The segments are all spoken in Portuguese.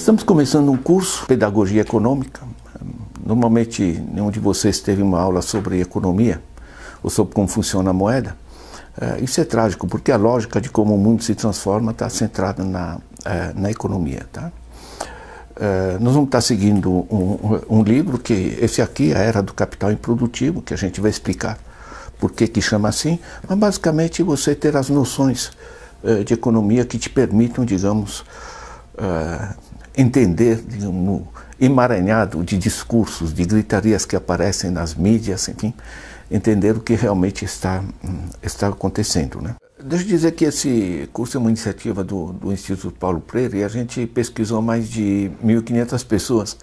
Estamos começando um curso, Pedagogia Econômica. Normalmente, nenhum de vocês teve uma aula sobre economia ou sobre como funciona a moeda. É, isso é trágico, porque a lógica de como o mundo se transforma está centrada na, é, na economia. Tá? É, nós vamos estar seguindo um, um livro, que esse aqui, A Era do Capital Improdutivo, que a gente vai explicar por que, que chama assim, mas basicamente você ter as noções de economia que te permitam, digamos, entender, no emaranhado de discursos, de gritarias que aparecem nas mídias, enfim, entender o que realmente está, hum, está acontecendo. Né? Deixa eu dizer que esse curso é uma iniciativa do, do Instituto Paulo Freire e a gente pesquisou mais de 1.500 pessoas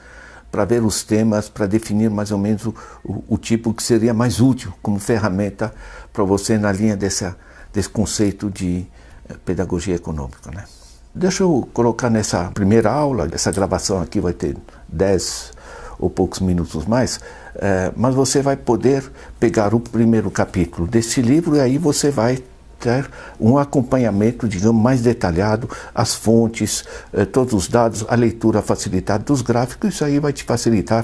para ver os temas, para definir mais ou menos o, o, o, tipo que seria mais útil como ferramenta para você na linha dessa, desse conceito de eh, pedagogia econômica. Né? Deixa eu colocar nessa primeira aula, essa gravação aqui vai ter 10 ou poucos minutos mais, é, mas você vai poder pegar o primeiro capítulo desse livro e aí você vai ter um acompanhamento, digamos, mais detalhado, as fontes, é, todos os dados, a leitura facilitada dos gráficos, isso aí vai te facilitar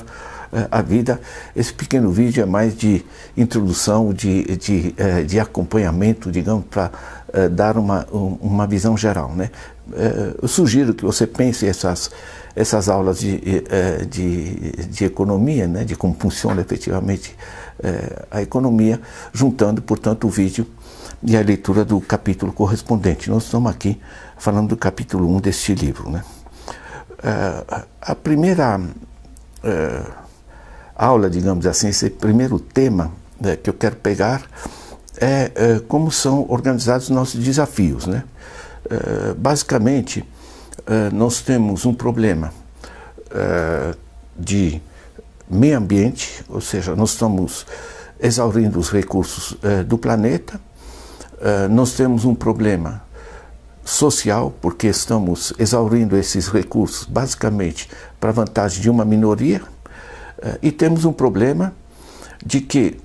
é, a vida. Esse pequeno vídeo é mais de introdução, de, de, é, de acompanhamento, digamos, para dar uma, uma visão geral. Né? É, eu sugiro que você pense essas, essas aulas de, é, de, de economia, né, de como funciona efetivamente é, a economia, juntando, portanto, o vídeo e a leitura do capítulo correspondente. Nós estamos aqui falando do capítulo 1 deste livro. Né? A primeira aula, digamos assim, esse primeiro tema né, que eu quero pegar é como são organizados os nossos desafios, né? Eh, basicamente, eh, nós temos um problema eh, de meio ambiente, ou seja, nós estamos exaurindo os recursos do planeta, nós temos um problema social, porque estamos exaurindo esses recursos basicamente para vantagem de uma minoria, e temos um problema de que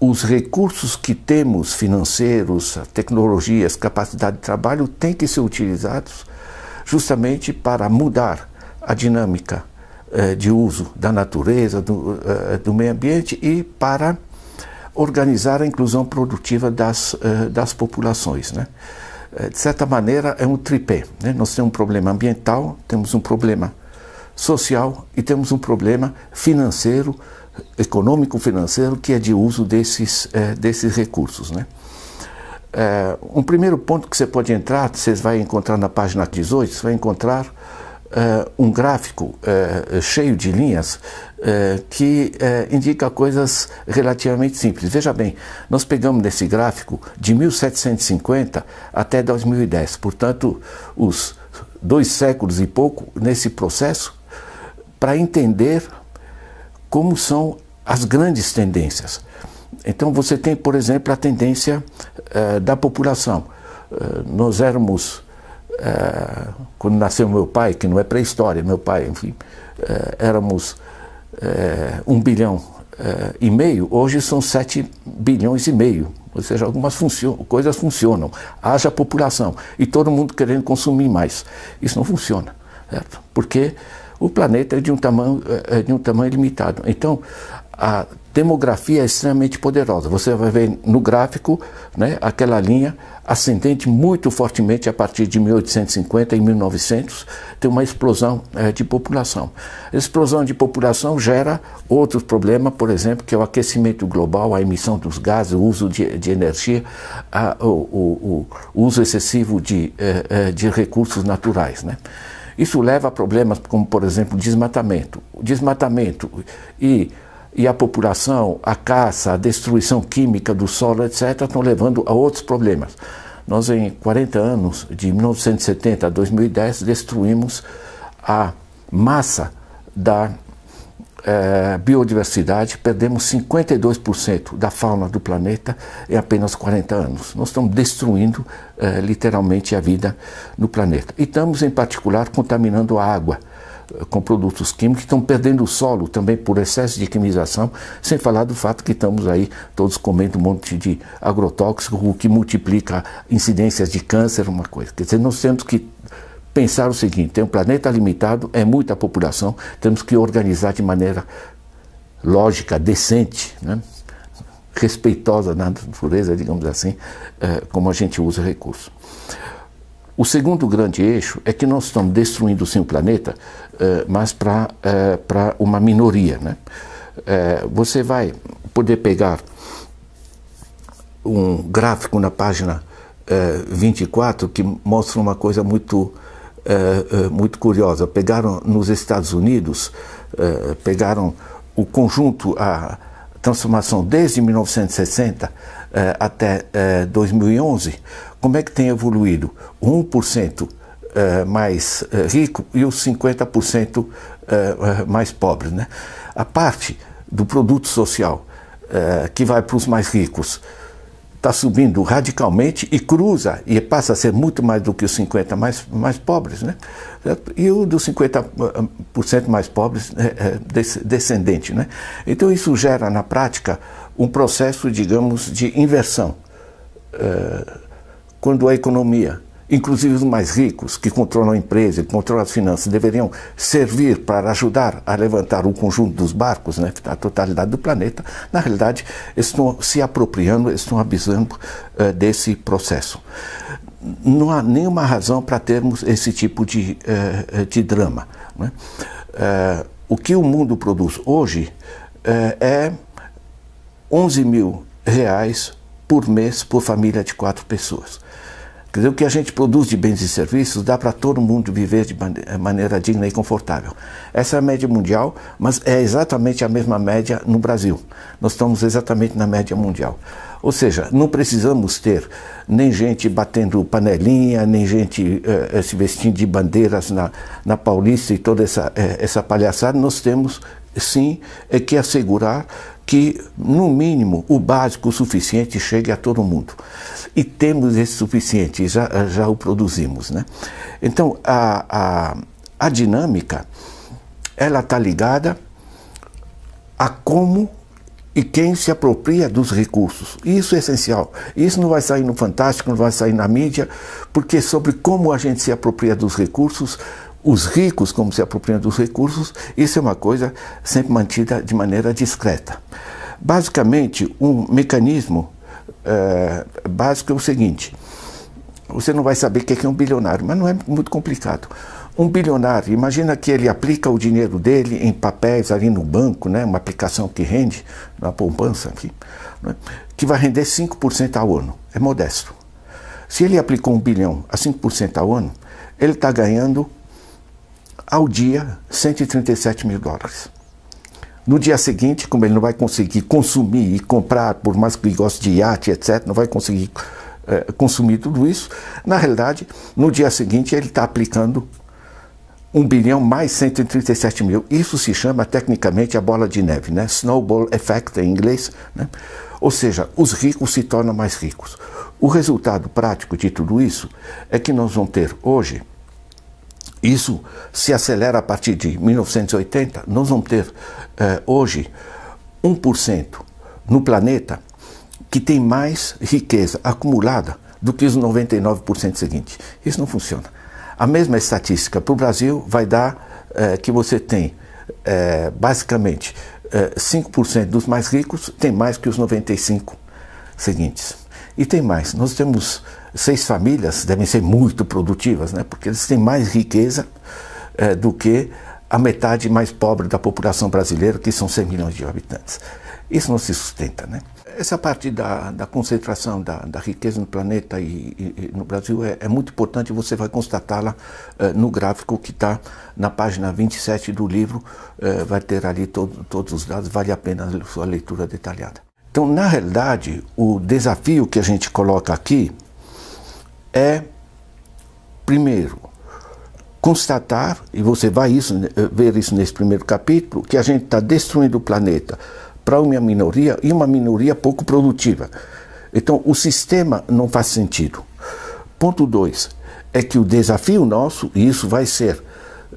os recursos que temos, financeiros, tecnologias, capacidade de trabalho, têm que ser utilizados justamente para mudar a dinâmica eh, de uso da natureza, do, eh, do, meio ambiente e para organizar a inclusão produtiva das, eh, das populações. Né? Eh, de certa maneira, é um tripé. Né? Nós temos um problema ambiental, temos um problema social e temos um problema financeiro econômico-financeiro que é de uso desses, é, desses recursos. Né? É, um primeiro ponto que você pode entrar, vocês vai encontrar na página 18, você vai encontrar é, um gráfico é, cheio de linhas é, que é, indica coisas relativamente simples. Veja bem, nós pegamos nesse gráfico de 1750 até 2010, portanto, os dois séculos e pouco nesse processo para entender como são as grandes tendências. Então você tem, por exemplo, a tendência eh, da população. Uh, nós éramos, eh, quando nasceu meu pai, que não é pré-história, meu pai, enfim, éramos um bilhão e meio, hoje são sete bilhões e meio. Ou seja, algumas funcio coisas funcionam. Haja população e todo mundo querendo consumir mais. Isso não funciona, certo? Porque o planeta é de um tamanho, é, é de um tamanho limitado. Então, a demografia é extremamente poderosa. Você vai ver no gráfico né, aquela linha ascendente muito fortemente a partir de 1850 e 1900, tem uma explosão é, de população. A explosão de população gera outros problemas, por exemplo, que é o aquecimento global, a emissão dos gases, o uso de, de energia, a, o, o, o, uso excessivo de, é, é, de recursos naturais. Né? Isso leva a problemas como, por exemplo, desmatamento. O desmatamento e, e a população, a caça, a destruição química do solo, etc., estão levando a outros problemas. Nós, em 40 anos, de 1970 a 2010, destruímos a massa da é, biodiversidade, perdemos 52% da fauna do planeta em apenas 40 anos. Nós estamos destruindo é, literalmente a vida no planeta. E estamos, em particular, contaminando a água é, com produtos químicos, estão perdendo o solo também por excesso de quimização, sem falar do fato que estamos aí todos comendo um monte de agrotóxico, o que multiplica incidências de câncer, uma coisa. Quer dizer, nós temos que pensar o seguinte: tem um planeta limitado, é muita população, temos que organizar de maneira lógica, decente, né? respeitosa na natureza, digamos assim, é, como a gente usa recursos. O segundo grande eixo é que nós estamos destruindo sim o planeta, é, mas para é, eh, uma minoria. Né? É, você vai poder pegar um gráfico na página 24 que mostra uma coisa muito é, é, muito curiosa. Pegaram nos Estados Unidos, é, pegaram o conjunto, a transformação desde 1960 é, até 2011, é, como é que tem evoluído? O 1% é, mais rico e os 50% mais pobres. Né? A parte do produto social que vai para os mais ricos está subindo radicalmente e cruza e passa a ser muito mais do que os 50 mais, mais pobres, né? E o dos 50% ah, mais pobres é, é, descendente, né? Então isso gera na prática um processo, digamos, de inversão. É, quando a economia Inclusive os mais ricos, que controlam a empresa, que controlam as finanças, deveriam servir para ajudar a levantar o conjunto dos barcos, né, a totalidade do planeta, na realidade estão se apropriando, estão abusando uh, desse processo não há nenhuma razão para termos esse tipo de, eh, de drama. Né? Eh, o que o mundo produz hoje é 11 mil reais por mês por família de quatro pessoas. Quer dizer, o que a gente produz de bens e serviços dá para todo mundo viver de eh, maneira digna e confortável. Essa é a média mundial, mas é exatamente a mesma média no Brasil. Nós estamos exatamente na média mundial. Ou seja, não precisamos ter nem gente batendo panelinha, nem gente eh, eh se vestindo de bandeiras na, na Paulista e toda essa, eh, essa palhaçada. Nós temos sim é que assegurar que, no mínimo, o básico, o suficiente chegue a todo mundo. E temos esse suficiente, já, já o produzimos. Né? Então, a, a, a dinâmica, ela está ligada a como e quem se apropria dos recursos. Isso é essencial. Isso não vai sair no Fantástico, não vai sair na mídia, porque sobre como a gente se apropria dos recursos os ricos como se apropriando dos recursos, isso é uma coisa sempre mantida de maneira discreta. Basicamente, um mecanismo é, básico é o seguinte: você não vai saber o é que é um bilionário, mas não é muito complicado. Um bilionário, imagina que ele aplica o dinheiro dele em papéis ali no banco, né, uma aplicação que rende, na poupança, aqui né, que vai render 5% ao ano. É modesto. Se ele aplicou um bilhão a 5% ao ano, ele está ganhando ao dia 137 mil dólares. No dia seguinte, como ele não vai conseguir consumir e comprar, por mais que ele goste de iate, etc., não vai conseguir eh, consumir tudo isso, na realidade, no dia seguinte ele está aplicando 1 bilhão mais 137 mil. Isso se chama tecnicamente a bola de neve, né? Snowball effect em inglês. Né? Ou seja, os ricos se tornam mais ricos. O resultado prático de tudo isso é que nós vamos ter hoje isso se acelera a partir de 1980. Nós vamos ter eh, hoje 1% no planeta que tem mais riqueza acumulada do que os 99% seguintes. Isso não funciona. A mesma estatística para o Brasil vai dar eh, que você tem, eh, basicamente, eh, 5% dos mais ricos tem mais que os 95% seguintes. E tem mais, nós temos seis famílias devem ser muito produtivas, né? porque eles têm mais riqueza é, do que a metade mais pobre da população brasileira, que são 100 milhões de habitantes. Isso não se sustenta. Né? Essa parte da, da concentração da, da, riqueza no planeta e, e, e no Brasil é, é, muito importante, você vai constatá-la é, no gráfico que está na página 27 do livro, é, vai ter ali todo, todos os dados, vale a pena a sua leitura detalhada. Então, na realidade, o desafio que a gente coloca aqui é, primeiro, constatar, e você vai isso, né, ver isso nesse primeiro capítulo, que a gente está destruindo o planeta para uma minoria e uma minoria pouco produtiva. Então, o sistema não faz sentido. Ponto dois é que o desafio nosso, e isso vai ser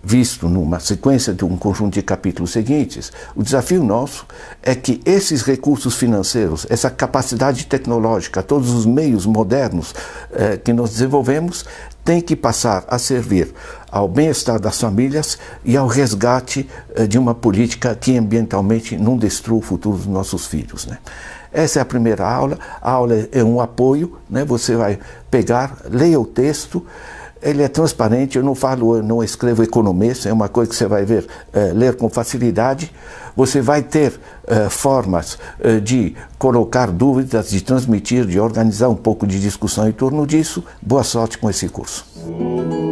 visto numa sequência de um conjunto de capítulos seguintes, o desafio nosso é que esses recursos financeiros, essa capacidade tecnológica, todos os meios modernos eh, que nós desenvolvemos, tem que passar a servir ao bem-estar das famílias e ao resgate eh, de uma política que ambientalmente não destrua o futuro dos nossos filhos. Né? Essa é a primeira aula. A aula é um apoio, né? você vai pegar, leia o texto ele é transparente, eu não falo, eu não escrevo economista, é uma coisa que você vai ver, é, ler com facilidade. Você vai ter é, formas é, de colocar dúvidas, de transmitir, de organizar um pouco de discussão em torno disso. Boa sorte com esse curso.